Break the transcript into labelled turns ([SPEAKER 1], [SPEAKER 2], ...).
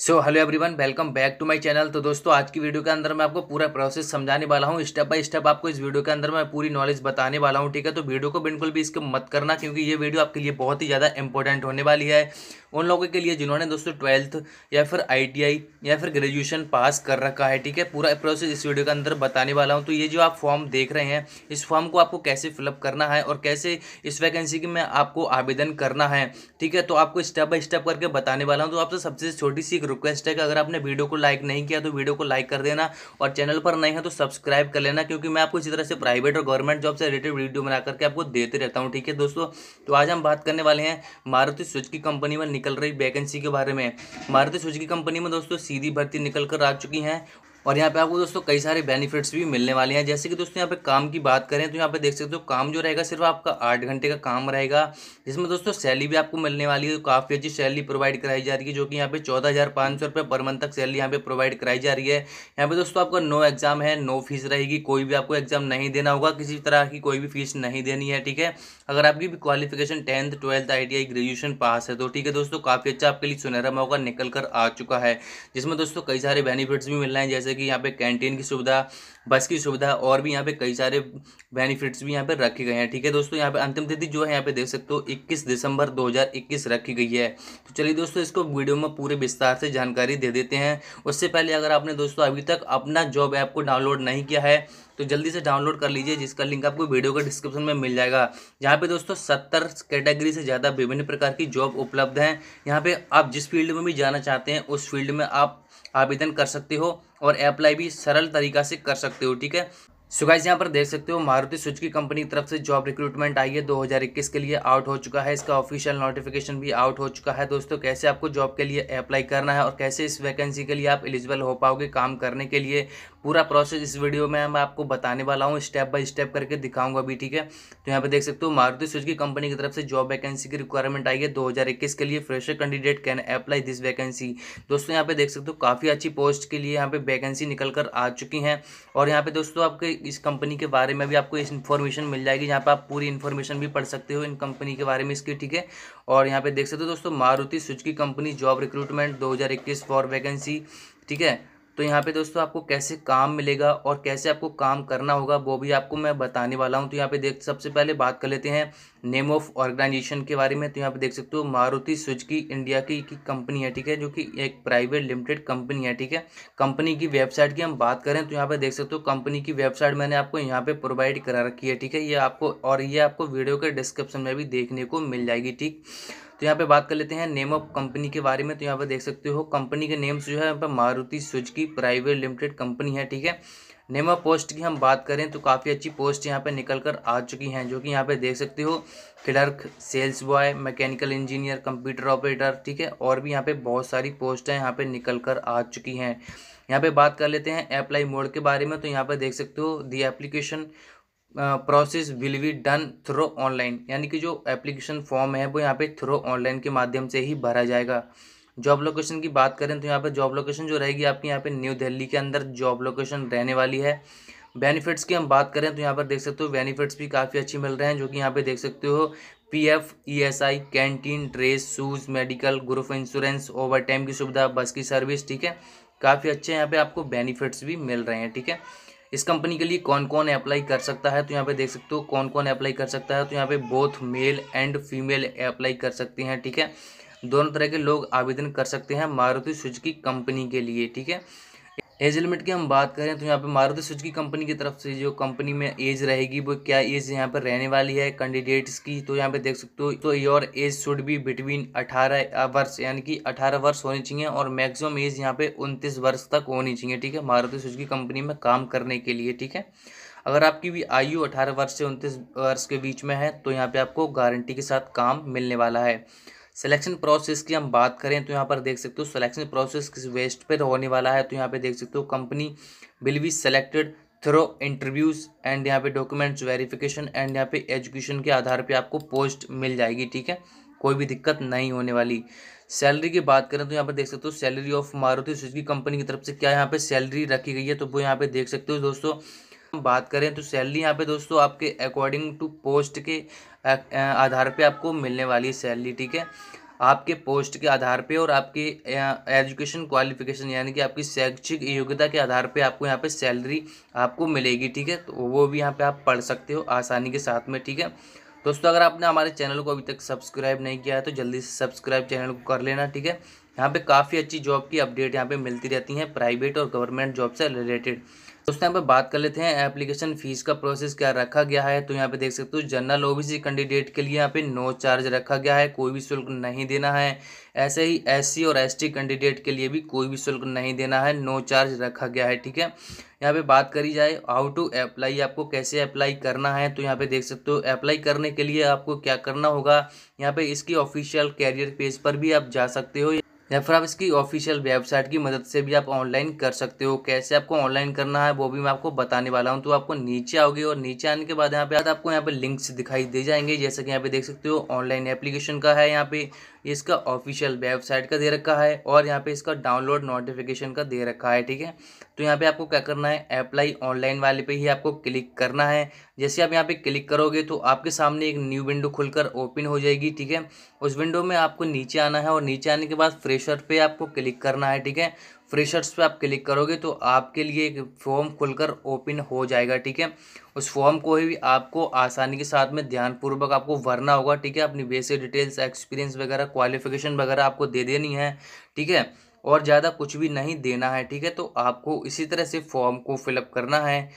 [SPEAKER 1] so hello everyone welcome back to my channel तो दोस्तों आज की वीडियो के अंदर मैं आपको पूरा प्रोसेस समझाने वाला हूँ स्टेप बाय स्टेप आपको इस वीडियो के अंदर मैं पूरी नॉलेज बताने वाला हूँ ठीक है तो वीडियो को बिल्कुल भी इसके मत करना क्योंकि ये वीडियो आपके लिए बहुत ही ज़्यादा इंपॉर्टेंट होने वाली है उन लोगों के लिए जिन्होंने दोस्तों ट्वेल्थ या फिर आई या फिर ग्रेजुएशन पास कर रखा है ठीक है पूरा प्रोसेस इस वीडियो के अंदर बताने वाला हूँ तो ये जो आप फॉर्म देख रहे हैं इस फॉर्म को आपको कैसे फिलअप करना है और कैसे इस वैकेंसी में आपको आवेदन करना है ठीक है तो आपको स्टेप बाय स्टेप करके बताने वाला हूँ तो आपसे सबसे छोटी सी रिक्वेस्ट है कि अगर आपने वीडियो को लाइक नहीं किया तो वीडियो को लाइक कर देना और चैनल पर नहीं है तो सब्सक्राइब कर लेना क्योंकि मैं आपको इसी तरह से प्राइवेट और गवर्नमेंट जॉब से रिलेटेड वीडियो बना करके आपको देते रहता हूँ ठीक है दोस्तों तो आज हम बात करने वाले हैं मारुति स्विच की कंपनी में निकल रही वैकेंसी के बारे में मारुति स्विच की कंपनी में दोस्तों सीधी भर्ती निकल कर आ चुकी हैं और यहाँ पे आपको दोस्तों कई सारे बेनिफिट्स भी मिलने वाले हैं जैसे कि दोस्तों यहाँ पे काम की बात करें तो यहाँ पे देख सकते हो काम जो रहेगा सिर्फ आपका आठ घंटे का काम रहेगा जिसमें दोस्तों सैलरी भी आपको मिलने वाली है तो काफ़ी अच्छी सैलरी प्रोवाइड कराई जा रही है जो कि यहाँ पे चौदह हज़ार पाँच सौ रुपये पर मंथ तक सैलरी यहाँ पर प्रोवाइड कराई जा रही है यहाँ पे दोस्तों आपका नो एग्जाम है नो फीस रहेगी कोई भी आपको एग्जाम नहीं देना होगा किसी तरह की कोई भी फीस नहीं देनी है ठीक है अगर आपकी भी क्वालिफिकेशन टेंथ ट्वेल्थ आई ग्रेजुएशन पास है तो ठीक है दोस्तों काफ़ी अच्छा आपके लिए सुनहरा मौका निकल कर आ चुका है जिसमें दोस्तों कई सारे बेनिफिट्स भी मिल रहे हैं जैसे कि यहाँ पे कैंटीन की सुविधा बस की सुविधा और भी यहाँ पे कई सारे बेनिफिट्स भी यहाँ पे रखे गए हैं ठीक है दोस्तों यहाँ पे अंतिम तिथि जो है यहाँ पे देख सकते हो 21 दिसंबर 2021 रखी गई है तो चलिए दोस्तों इसको वीडियो में पूरे विस्तार से जानकारी दे देते हैं उससे पहले अगर आपने दोस्तों अभी तक अपना जॉब ऐप को डाउनलोड नहीं किया है तो जल्दी से डाउनलोड कर लीजिए जिसका लिंक आपको वीडियो के डिस्क्रिप्शन में मिल जाएगा यहाँ पे दोस्तों सत्तर कैटेगरी से ज़्यादा विभिन्न प्रकार की जॉब उपलब्ध हैं यहाँ पे आप जिस फील्ड में भी जाना चाहते हैं उस फील्ड में आप आवेदन कर सकते हो और अप्लाई भी सरल तरीका से कर सकते हो ठीक है सो यहाँ पर देख सकते हो मारुति सुजुकी कंपनी की तरफ से जॉब रिक्रूटमेंट आई है 2021 के लिए आउट हो चुका है इसका ऑफिशियल नोटिफिकेशन भी आउट हो चुका है दोस्तों कैसे आपको जॉब के लिए अप्लाई करना है और कैसे इस वैकेंसी के लिए आप एलिजिबल हो पाओगे काम करने के लिए पूरा प्रोसेस इस वीडियो में मैं आपको बताने वाला हूँ स्टेप बाय स्टेप करके दिखाऊंगा भी ठीक है तो यहाँ पर देख सकते हो मारुति सुजुकी कंपनी की तरफ से जॉब वैकेंसी की रिक्वायरमेंट आई है दो के लिए fresher candidate can apply this vacancy दोस्तों यहाँ पे देख सकते हो काफ़ी अच्छी पोस्ट के लिए यहाँ पे वैकेंसी निकल कर आ चुकी हैं और यहाँ पे दोस्तों आपके इस कंपनी के बारे में भी आपको इस इन्फॉर्मेशन मिल जाएगी यहाँ पर आप पूरी इन्फॉर्मेशन भी पढ़ सकते हो इन कंपनी के बारे में इसकी ठीक है और यहाँ पे देख सकते हो दोस्तों Maruti Suzuki company job recruitment 2021 for vacancy ठीक है तो यहाँ पे दोस्तों आपको कैसे काम मिलेगा और कैसे आपको काम करना होगा वो भी आपको मैं बताने वाला हूँ तो यहाँ पे देख सबसे पहले बात कर लेते हैं नेम ऑफ ऑर्गेनाइजेशन के बारे में तो यहाँ पे देख सकते हो मारुति सुजुकी इंडिया की एक कंपनी है ठीक है जो कि एक प्राइवेट लिमिटेड कंपनी है ठीक है कंपनी की वेबसाइट की हम बात करें तो यहाँ पर देख सकते हो कंपनी की वेबसाइट मैंने आपको यहाँ पर प्रोवाइड करा रखी है ठीक है ये आपको और ये आपको वीडियो के डिस्क्रिप्शन में भी देखने को मिल जाएगी ठीक तो यहाँ पे बात कर लेते हैं नेम ऑफ कंपनी के बारे में तो यहाँ पे देख सकते हो कंपनी के नेम्स जो है यहाँ पर Maruti Suzuki private limited company है ठीक है नेम ऑफ पोस्ट की हम बात करें तो काफ़ी अच्छी पोस्ट यहाँ पे निकल कर आ चुकी हैं जो कि यहाँ पे देख सकते हो clerk sales boy mechanical engineer computer operator ठीक है और भी यहाँ पे बहुत सारी पोस्टें यहाँ पे निकल कर आ चुकी हैं यहाँ पे बात कर लेते हैं अप्लाई मोड के बारे में तो यहाँ पे देख सकते हो the application process will be done through online यानी कि जो एप्लीकेशन फॉर्म है वो यहाँ पे थ्रो ऑनलाइन के माध्यम से ही भरा जाएगा जॉब लोकेशन की बात करें तो यहाँ पे जॉब लोकेशन जो रहेगी आपकी यहाँ पे न्यू दिल्ली के अंदर जॉब लोकेशन रहने वाली है बेनिफिट्स की हम बात करें तो यहाँ पर देख सकते हो बेनिफिट्स भी काफ़ी अच्छे मिल रहे हैं जो कि यहाँ पे देख सकते हो P F E S I canteen dress shoes medical group insurance overtime की सुविधा बस की सर्विस ठीक है काफ़ी अच्छे यहाँ पे आपको बेनिफिट्स भी मिल रहे हैं ठीक है इस कंपनी के लिए कौन कौन अप्लाई कर सकता है तो यहाँ पे देख सकते हो कौन कौन अप्लाई कर सकता है तो यहाँ पे both male and female apply कर सकते हैं ठीक है दोनों तरह के लोग आवेदन कर सकते हैं मारुति सुजुकी कंपनी के लिए ठीक है एज लिमिट की हम बात करें तो यहाँ पे मारुति सुजुकी कंपनी की तरफ से जो कंपनी में एज रहेगी वो क्या एज यहाँ पर रहने वाली है कैंडिडेट्स की तो यहाँ पे देख सकते हो तो your age should be between 18 वर्ष यानी कि 18 वर्ष होनी चाहिए और मैक्सिमम एज यहाँ पे 29 वर्ष तक होनी चाहिए ठीक है मारुति सुजुकी कंपनी में काम करने के लिए ठीक है अगर आपकी भी आयु अठारह वर्ष से उनतीस वर्ष के बीच में है तो यहाँ पर आपको गारंटी के साथ काम मिलने वाला है सिलेक्शन प्रोसेस की हम बात करें तो यहाँ पर देख सकते हो सिलेक्शन प्रोसेस किस वेस्ट पर होने वाला है तो यहाँ पे देख सकते हो company will be selected through interviews and यहाँ पे डॉक्यूमेंट्स वेरिफिकेशन एंड यहाँ पे एजुकेशन के आधार पे आपको पोस्ट मिल जाएगी ठीक है कोई भी दिक्कत नहीं होने वाली सैलरी की बात करें तो यहाँ पर देख सकते हो salary of Maruti Suzuki company की तरफ से क्या यहाँ पे सैलरी रखी गई है तो वो यहाँ पे देख सकते हो दोस्तों बात करें तो सैलरी यहाँ पे दोस्तों आपके अकॉर्डिंग टू पोस्ट के आधार पे आपको मिलने वाली सैलरी ठीक है आपके पोस्ट के आधार पे और आपकी एजुकेशन क्वालिफिकेशन यानी कि आपकी शैक्षिक योग्यता के आधार पे आपको यहाँ पे सैलरी आपको मिलेगी ठीक है तो वो भी यहाँ पे आप पढ़ सकते हो आसानी के साथ में ठीक है दोस्तों अगर आपने हमारे चैनल को अभी तक सब्सक्राइब नहीं किया है तो जल्दी से सब्सक्राइब चैनल को कर लेना ठीक है यहाँ पे काफ़ी अच्छी जॉब की अपडेट यहाँ पे मिलती रहती हैं प्राइवेट और गवर्नमेंट जॉब से रिलेटेड दोस्तों यहाँ पे बात कर लेते हैं एप्लीकेशन फीस का प्रोसेस क्या रखा गया है तो यहाँ पे देख सकते हो जनरल ओबीसी कैंडिडेट के लिए यहाँ पे नो चार्ज रखा गया है कोई भी शुल्क नहीं देना है ऐसे ही एससी और एसटी कैंडिडेट के लिए भी कोई भी शुल्क नहीं देना है नो चार्ज रखा गया है ठीक है यहाँ पे बात करी जाए हाउ टू अप्लाई आपको कैसे अप्लाई करना है तो यहाँ पे देख सकते हो अप्लाई करने के लिए आपको क्या करना होगा यहाँ पे इसकी ऑफिशियल कैरियर पेज पर भी आप जा सकते हो या फिर आप इसकी ऑफिशियल वेबसाइट की मदद से भी आप ऑनलाइन कर सकते हो कैसे आपको ऑनलाइन करना है वो भी मैं आपको बताने वाला हूँ तो आपको नीचे आओगे और नीचे आने के बाद यहाँ पे आपको यहाँ पे लिंक्स दिखाई दे जाएंगे जैसे कि यहाँ पे देख सकते हो ऑनलाइन एप्लीकेशन का है यहाँ पे इसका ऑफिशियल वेबसाइट का दे रखा है और यहाँ पे इसका डाउनलोड नोटिफिकेशन का दे रखा है ठीक है तो यहाँ पे आपको क्या करना है अप्लाई ऑनलाइन वाले पे ही आपको क्लिक करना है जैसे आप यहाँ पे क्लिक करोगे तो आपके सामने एक न्यू विंडो खुलकर ओपन हो जाएगी ठीक है उस विंडो में आपको नीचे आना है और नीचे आने के बाद फ्रेशर पे आपको क्लिक करना है ठीक है फ्रेशर्स पे आप क्लिक करोगे तो आपके लिए एक फॉर्म खुलकर ओपन हो जाएगा ठीक है उस फॉर्म को ही आपको आसानी के साथ में ध्यानपूर्वक आपको भरना होगा ठीक है अपनी बेसिक डिटेल्स एक्सपीरियंस वगैरह क्वालिफिकेशन वगैरह आपको दे देनी है ठीक है और ज़्यादा कुछ भी नहीं देना है ठीक है तो आपको इसी तरह से फॉर्म को फिलअप करना है